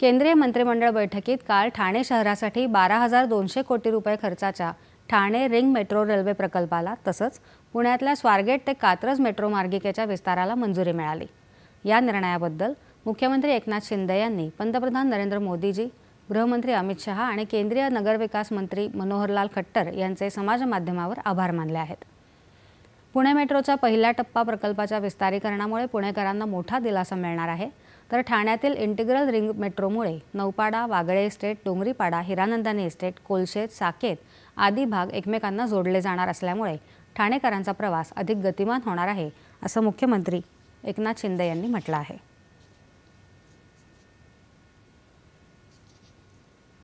केंद्रीय मंत्रिमंडळ बैठकीत काल ठाणे शहरासाठी बारा हजार दोनशे कोटी रुपये खर्चाच्या ठाणे रिंग मेट्रो रेल्वे प्रकल्पाला तसंच पुण्यातल्या स्वारगेट ते कात्रज मेट्रो मार्गिकेच्या विस्ताराला मंजुरी मिळाली या निर्णयाबद्दल मुख्यमंत्री एकनाथ शिंदे यांनी पंतप्रधान नरेंद्र मोदीजी गृहमंत्री अमित शहा आणि केंद्रीय नगरविकास मंत्री मनोहरलाल खट्टर यांचे समाजमाध्यमावर आभार मानले आहेत पुणे मेट्रोच्या पहिला टप्पा प्रकल्पाच्या विस्तारीकरणामुळे पुणेकरांना मोठा दिलासा मिळणार आहे तर ठाण्यातील इंटिग्रल रिंग मेट्रोमुळे नौपाडा वागळे इस्टेट डोंगरीपाडा हिरानंदानी इस्टेट कोलशेत साकेत आदी भाग एकमेकांना जोडले जाणार असल्यामुळे ठाणेकरांचा प्रवास अधिक गतिमान होणार आहे असं मुख्यमंत्री एकनाथ शिंदे यांनी म्हटलं आहे